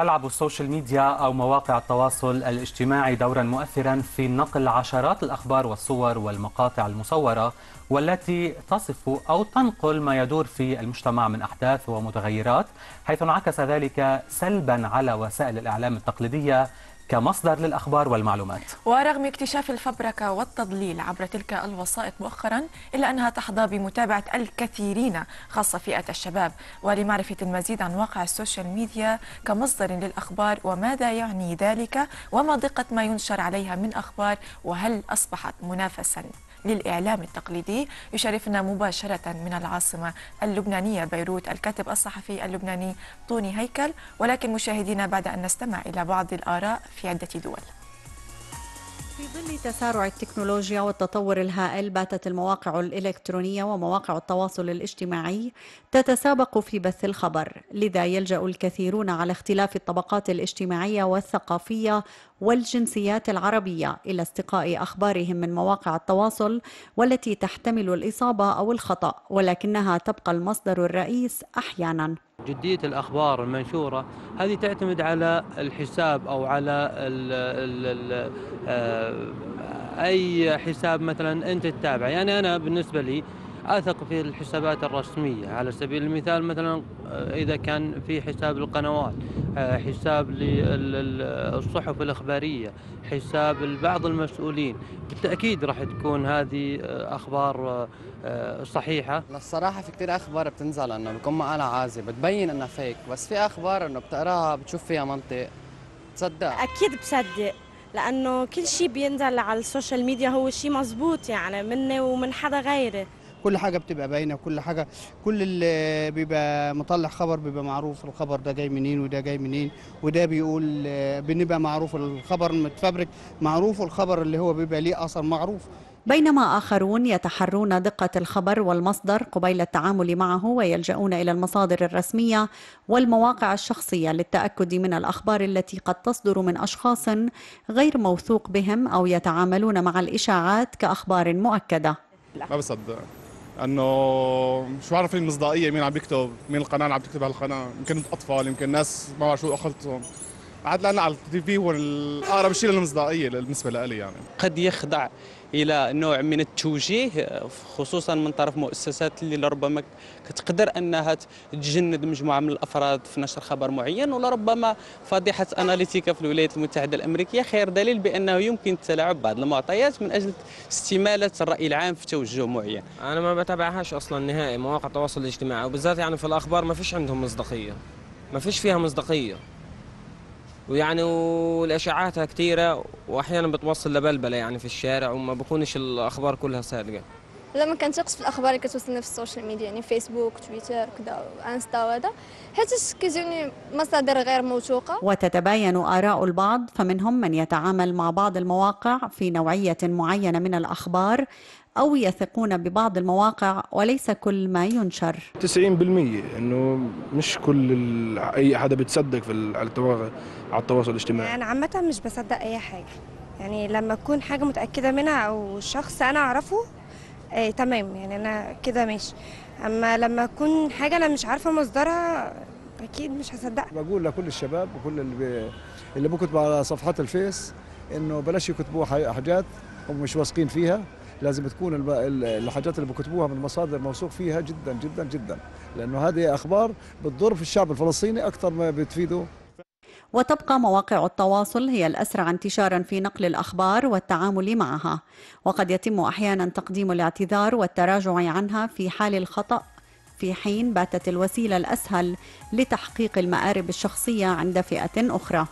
تلعب السوشيال ميديا أو مواقع التواصل الاجتماعي دورا مؤثرا في نقل عشرات الأخبار والصور والمقاطع المصورة والتي تصف أو تنقل ما يدور في المجتمع من أحداث ومتغيرات حيث انعكس ذلك سلبا على وسائل الإعلام التقليدية كمصدر للأخبار والمعلومات ورغم اكتشاف الفبركة والتضليل عبر تلك الوسائط مؤخرا إلا أنها تحظى بمتابعة الكثيرين خاصة فئة الشباب ولمعرفة المزيد عن واقع السوشيال ميديا كمصدر للأخبار وماذا يعني ذلك وما دقة ما ينشر عليها من أخبار وهل أصبحت منافسا للإعلام التقليدي يشرفنا مباشرة من العاصمة اللبنانية بيروت الكاتب الصحفي اللبناني طوني هيكل ولكن مشاهدينا بعد أن نستمع إلى بعض الآراء في عدة دول في ظل تسارع التكنولوجيا والتطور الهائل باتت المواقع الإلكترونية ومواقع التواصل الاجتماعي تتسابق في بث الخبر لذا يلجأ الكثيرون على اختلاف الطبقات الاجتماعية والثقافية والجنسيات العربية إلى استقاء أخبارهم من مواقع التواصل والتي تحتمل الإصابة أو الخطأ ولكنها تبقى المصدر الرئيس أحيانا جدية الأخبار المنشورة هذه تعتمد على الحساب أو على الـ الـ الـ آه، أي حساب مثلا أنت تتابعه يعني أنا بالنسبة لي اثق في الحسابات الرسميه على سبيل المثال مثلا آه، اذا كان في حساب للقنوات آه، حساب للصحف الاخباريه حساب لبعض المسؤولين بالتاكيد راح تكون هذه آه، اخبار صحيحه الصراحه في كثير اخبار بتنزل انه بكون على عازي بتبين انها فيك بس في اخبار انه بتقراها بتشوف فيها منطق تصدق اكيد بصدق لانه كل شيء بينزل على السوشيال ميديا هو شيء مزبوط يعني مني ومن حدا غيري كل حاجه بتبقى باينه كل حاجه كل اللي بيبقى مطلع خبر بيبقى معروف الخبر ده جاي منين وده جاي منين وده بيقول بنبقى معروف الخبر متفبرك معروف الخبر اللي هو بيبقى ليه اثر معروف بينما آخرون يتحرون دقة الخبر والمصدر قبيل التعامل معه ويلجؤون إلى المصادر الرسمية والمواقع الشخصية للتأكد من الأخبار التي قد تصدر من أشخاص غير موثوق بهم أو يتعاملون مع الإشاعات كأخبار مؤكدة ما بصدق انه شو عارف المصداقيه مين عم بيكتب مين القناه اللي عم تكتب هالقناه يمكن اطفال يمكن ناس ما بعرف شو اخذتهم عاد لانه على التي في هو الاقرب شيء للمصداقيه بالنسبه لي يعني قد يخدع الى نوع من التوجيه خصوصا من طرف مؤسسات اللي لربما كتقدر انها تجند مجموعه من الافراد في نشر خبر معين ولربما فضيحه اناليتيكا في الولايات المتحده الامريكيه خير دليل بانه يمكن تلاعب بعض المعطيات من اجل استماله الراي العام في توجه معين. انا ما بتابعهاش اصلا نهائي مواقع التواصل الاجتماعي وبالذات يعني في الاخبار ما فيش عندهم مصداقيه. ما فيش فيها مصداقيه. ويعني والاشاعاتها كثيره واحيانا بتوصل لبلبله يعني في الشارع وما بكونش الاخبار كلها صادقه لا ما كنتقص في الاخبار اللي كتوصلنا في السوشيال ميديا يعني فيسبوك تويتر كذا انستا وهذا حيت كيجيني مصادر غير موثوقه وتتباين اراء البعض فمنهم من يتعامل مع بعض المواقع في نوعيه معينه من الاخبار أو يثقون ببعض المواقع وليس كل ما ينشر 90% أنه مش كل أي حدا بتصدق في على التواصل الاجتماعي أنا يعني عامة مش بصدق أي حاجة يعني لما أكون حاجة متأكدة منها أو شخص أنا أعرفه آه تمام يعني انا كده ماشي اما لما اكون حاجه انا مش عارفه مصدرها اكيد مش هصدقها بقول لكل الشباب وكل اللي اللي بكتب على صفحات الفيس انه بلاش يكتبوا حاجات هم مش واثقين فيها لازم تكون الب... الحاجات اللي بكتبوها من مصادر موثوق فيها جدا جدا جدا لانه هذه اخبار بتضر في الشعب الفلسطيني اكثر ما بتفيده وتبقى مواقع التواصل هي الأسرع انتشارا في نقل الأخبار والتعامل معها وقد يتم أحيانا تقديم الاعتذار والتراجع عنها في حال الخطأ في حين باتت الوسيلة الأسهل لتحقيق المآرب الشخصية عند فئة أخرى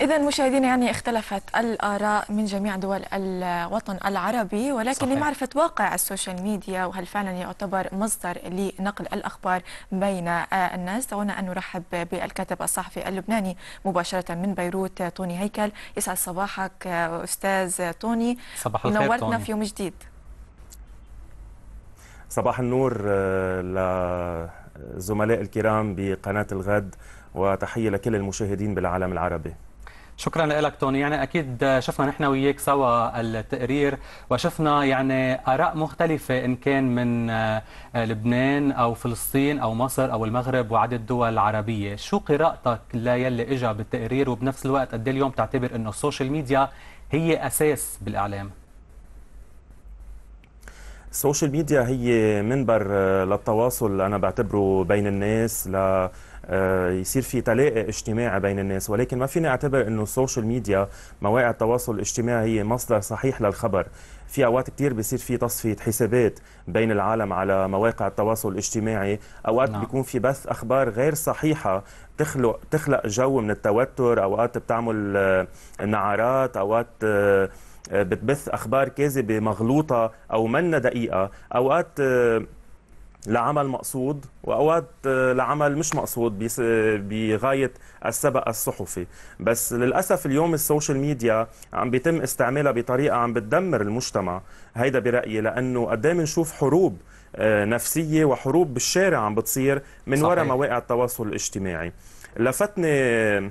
إذا مشاهدينا يعني اختلفت الآراء من جميع دول الوطن العربي ولكن صحيح. لمعرفة واقع السوشيال ميديا وهل فعلا يعتبر مصدر لنقل الأخبار بين الناس دعونا أن نرحب بالكاتب الصحفي اللبناني مباشرة من بيروت طوني هيكل يسعد صباحك أستاذ طوني صباح الخير نورتنا توني. في يوم جديد صباح النور آه، لزملاء الكرام بقناة الغد وتحية لكل المشاهدين بالعالم العربي شكرا لك توني يعني اكيد شفنا نحن وياك سوا التقرير وشفنا يعني اراء مختلفه ان كان من لبنان او فلسطين او مصر او المغرب وعدد دول عربيه شو قراءتك ليلي اجى بالتقرير وبنفس الوقت قد إيه اليوم تعتبر انه السوشيال ميديا هي اساس بالاعلام السوشيال ميديا هي منبر للتواصل انا بعتبره بين الناس ل آه، يصير في تلاقي اجتماعي بين الناس ولكن ما فينا اعتبر انه السوشيال ميديا مواقع التواصل الاجتماعي هي مصدر صحيح للخبر في اوقات كثير بيصير في تصفيه حسابات بين العالم على مواقع التواصل الاجتماعي اوقات نعم. بيكون في بث اخبار غير صحيحه تخلق تخلق جو من التوتر اوقات بتعمل آه، نعرات اوقات آه، بتبث اخبار كاذبه مغلوطه او منا دقيقه اوقات لعمل مقصود واوقات آه، لعمل مش مقصود بغايه آه، السبق الصحفي بس للاسف اليوم السوشيال ميديا عم بيتم استعمالها بطريقه عم بتدمر المجتمع هيدا برايي لانه قد إيه نشوف حروب آه، نفسيه وحروب بالشارع عم بتصير من وراء مواقع التواصل الاجتماعي لفتني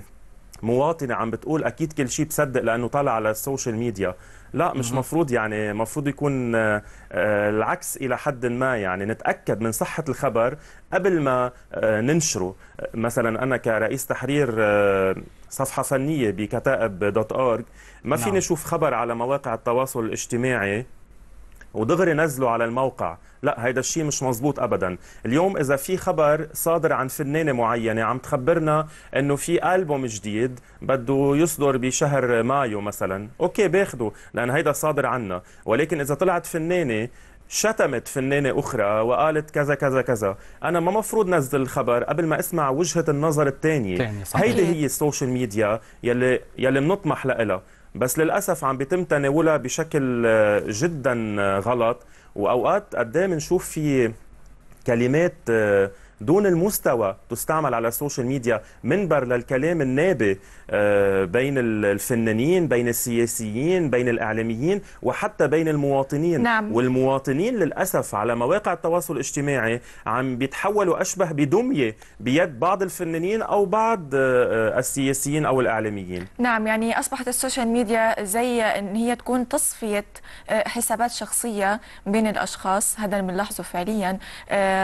مواطنه عم بتقول اكيد كل شيء بصدق لانه طالع على السوشيال ميديا لا مش مفروض يعني مفروض يكون آه، آه، العكس الى حد ما يعني نتاكد من صحه الخبر قبل ما آه، ننشره مثلا انا كرئيس تحرير صفحه فنيه بكتائب دوت اورج ما فيني نعم. اشوف خبر على مواقع التواصل الاجتماعي ودغري نزلوا على الموقع لا هيدا الشيء مش مزبوط ابدا اليوم اذا في خبر صادر عن فنانه معينه عم تخبرنا انه في البوم جديد بده يصدر بشهر مايو مثلا اوكي باخده لان هيدا صادر عنا ولكن اذا طلعت فنانه شتمت فنانة أخرى وقالت كذا كذا كذا أنا ما مفروض نزل الخبر قبل ما أسمع وجهة النظر الثانية هيدي هي السوشيال ميديا يلي يلي بنطمح لها بس للأسف عم بيتم تناولها بشكل آه، جدا آه، غلط وأوقات قد بنشوف إيه في كلمات آه، دون المستوى تستعمل على السوشيال ميديا منبر للكلام النابي آه، بين الفنانين بين السياسيين بين الإعلاميين وحتى بين المواطنين نعم. والمواطنين للأسف على مواقع التواصل الاجتماعي عم بيتحولوا أشبه بدمية بيد بعض الفنانين أو بعض آه، آه، السياسيين أو الإعلاميين نعم يعني أصبحت السوشيال ميديا زي أن هي تكون تصفية حسابات شخصية بين الأشخاص هذا اللي بنلاحظه فعليا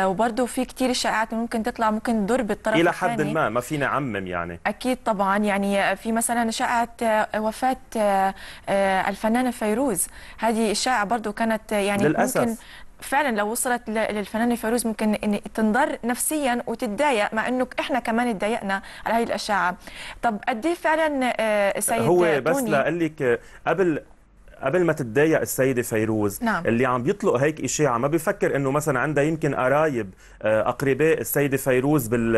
وبرضه في كتير شائعات بتاعته ممكن تطلع ممكن تضر بالطرف الى حد ما ما فينا عمم يعني اكيد طبعا يعني في مثلا شائعه آه، وفاه آه، آه، الفنانه فيروز هذه الشائعه برضو كانت يعني للأسف. ممكن فعلا لو وصلت للفنانه فيروز ممكن ان تنضر نفسيا وتتضايق مع انه احنا كمان تضايقنا على هذه الاشاعه طب قد إيه فعلا سيد هو بس لاقول لك قبل قبل ما تتضايق السيده فيروز نعم. اللي عم بيطلق هيك اشاعه ما بيفكر انه مثلا عندها يمكن قرايب آه، اقرباء السيده فيروز بال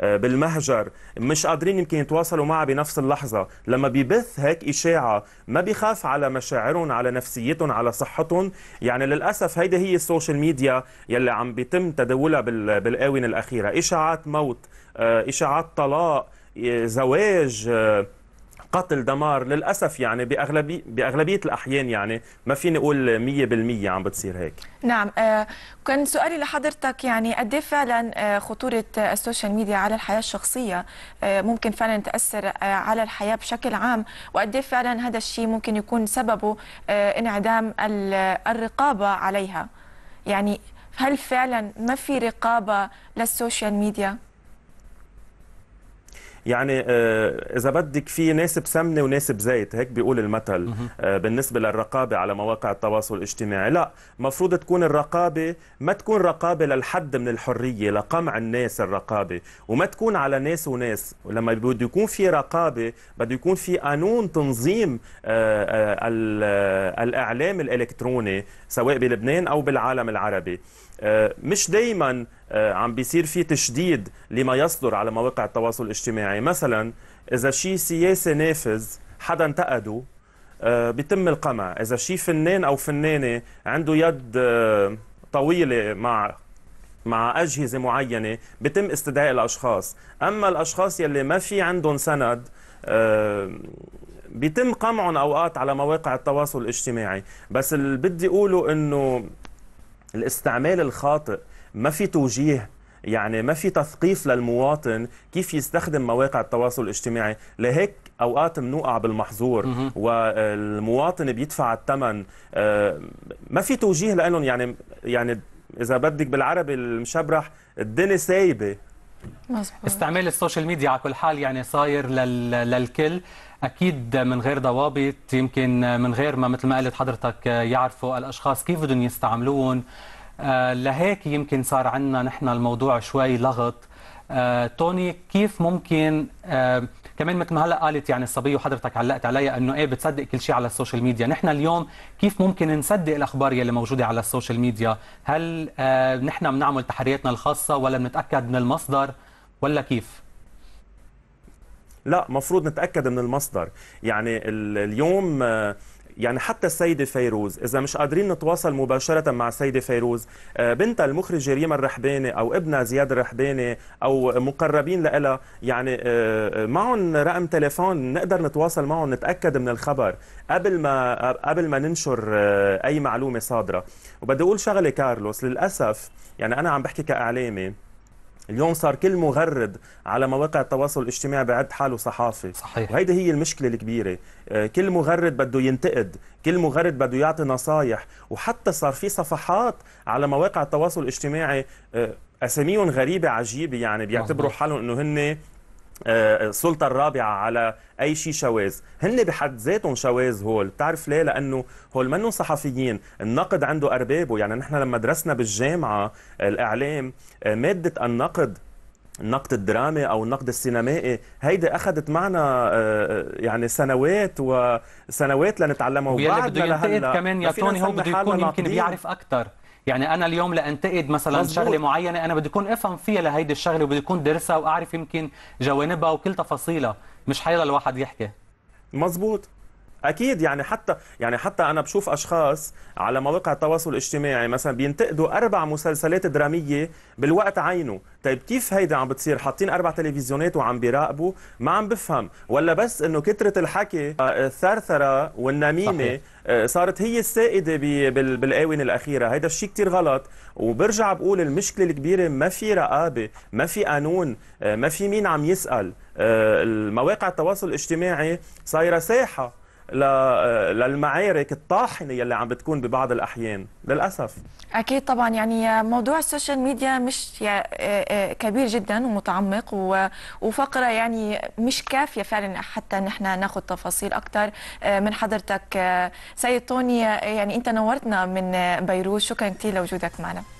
آه، بالمهجر مش قادرين يمكن يتواصلوا معها بنفس اللحظه لما بيبث هيك اشاعه ما بيخاف على مشاعرهم على نفسيتهم على صحتهم يعني للاسف هيدي هي السوشيال ميديا يلي عم بيتم تداولها بالاونه الاخيره اشاعات موت آه، اشاعات طلاق زواج قتل دمار للاسف يعني باغلبي باغلبيه الاحيان يعني ما فيني اقول 100% عم بتصير هيك نعم آه، كان سؤالي لحضرتك يعني قد إيه فعلا آه، خطوره السوشيال ميديا على الحياه الشخصيه آه، ممكن فعلا تاثر على الحياه بشكل عام وقد إيه فعلا هذا الشيء ممكن يكون سببه انعدام الرقابه عليها يعني هل فعلا ما في رقابه للسوشيال ميديا يعني آه، اذا بدك في ناسب سمنه وناسب زيت هيك بيقول المثل آه، بالنسبه للرقابه على مواقع التواصل الاجتماعي لا مفروض تكون الرقابه ما تكون رقابه للحد من الحريه لقمع الناس الرقابه وما تكون على ناس وناس ولما بده يكون في رقابه بده يكون في قانون تنظيم آه، الاعلام الالكتروني سواء بلبنان او بالعالم العربي آه، مش دايما آه، عم بيصير في تشديد لما يصدر على مواقع التواصل الاجتماعي مثلا إذا شيء سياسي نافذ حدا انتقده آه، بيتم القمع إذا شيء فنان أو فنانة عنده يد طويلة مع مع أجهزة معينة بيتم استدعاء الأشخاص أما الأشخاص يلي ما في عندهم سند بيتم قمعهم أوقات على مواقع التواصل الاجتماعي بس اللي بدي أقوله أنه الاستعمال الخاطئ ما في توجيه يعني ما في تثقيف للمواطن كيف يستخدم مواقع التواصل الاجتماعي لهيك اوقات بنوقع بالمحظور والمواطن بيدفع الثمن آه، ما في توجيه لهم يعني يعني اذا بدك بالعربي المشبرح الدنيا سايبه مزبوط. استعمال السوشيال ميديا على كل حال يعني صاير لل... للكل اكيد من غير ضوابط يمكن من غير ما مثل ما قالت حضرتك يعرفوا الاشخاص كيف بدهم يستعملوهم آه، لهيك يمكن صار عندنا نحن الموضوع شوي لغط آه، توني كيف ممكن آه، كمان مثل ما هلا قالت يعني الصبيه وحضرتك علقت عليها انه ايه بتصدق كل شيء على السوشيال ميديا، نحن اليوم كيف ممكن نصدق الاخبار يلي موجوده على السوشيال ميديا؟ هل آه، نحن بنعمل تحرياتنا الخاصه ولا بنتاكد من المصدر ولا كيف؟ لا مفروض نتاكد من المصدر يعني اليوم آه، يعني حتى السيده فيروز اذا مش قادرين نتواصل مباشره مع السيده فيروز آه، بنتها المخرجه ريما الرحباني او ابنها زياد الرحباني او مقربين لها يعني آه، آه، معهم رقم تليفون نقدر نتواصل معهم نتاكد من الخبر قبل ما قبل ما ننشر اي معلومه صادره وبدي اقول شغله كارلوس للاسف يعني انا عم بحكي كاعلامي اليوم صار كل مغرد على مواقع التواصل الاجتماعي بعد حاله صحافي صحيح وهيدي هي المشكله الكبيره آه، كل مغرد بده ينتقد كل مغرد بده يعطي نصايح وحتى صار في صفحات على مواقع التواصل الاجتماعي آه، اساميهم غريبه عجيبه يعني بيعتبروا حالهم انه هن آه، السلطه الرابعه على اي شيء شواذ هن بحد ذاتهم شواذ هول بتعرف ليه لانه هول منو صحفيين النقد عنده اربابه يعني نحن لما درسنا بالجامعه الاعلام آه، ماده النقد النقد الدرامي او النقد السينمائي هيدي اخذت معنا آه، يعني سنوات وسنوات لنتعلمها وبعد بده ينتقد كمان يا توني هو بده يكون يمكن بيعرف اكثر يعني انا اليوم لانتقد مثلا مزبوط. شغله معينه انا بدي اكون افهم فيها لهيدي الشغله وبدي اكون درسها واعرف يمكن جوانبها وكل تفاصيلها مش حيلا الواحد يحكي مزبوط اكيد يعني حتى يعني حتى انا بشوف اشخاص على مواقع التواصل الاجتماعي يعني مثلا بينتقدوا اربع مسلسلات دراميه بالوقت عينه طيب كيف هيدا عم بتصير حاطين اربع تلفزيونات وعم بيراقبوا ما عم بفهم ولا بس انه كثره الحكي آه، آه، الثرثره والنميمه صحيح. آه، صارت هي السائده بالاونه الاخيره هيدا الشيء كثير غلط وبرجع بقول المشكله الكبيره ما في رقابه ما في قانون ما في مين عم يسال مواقع التواصل الاجتماعي صايره ساحه آه، للمعارك الطاحنه يلي عم بتكون ببعض الاحيان للاسف اكيد طبعا يعني موضوع السوشيال ميديا مش آه، آه، كبير جدا ومتعمق وفقره يعني مش كافيه فعلا حتى نحن ناخذ تفاصيل اكثر من حضرتك سيد طوني يعني انت نورتنا من بيروت شكرا كثير لوجودك معنا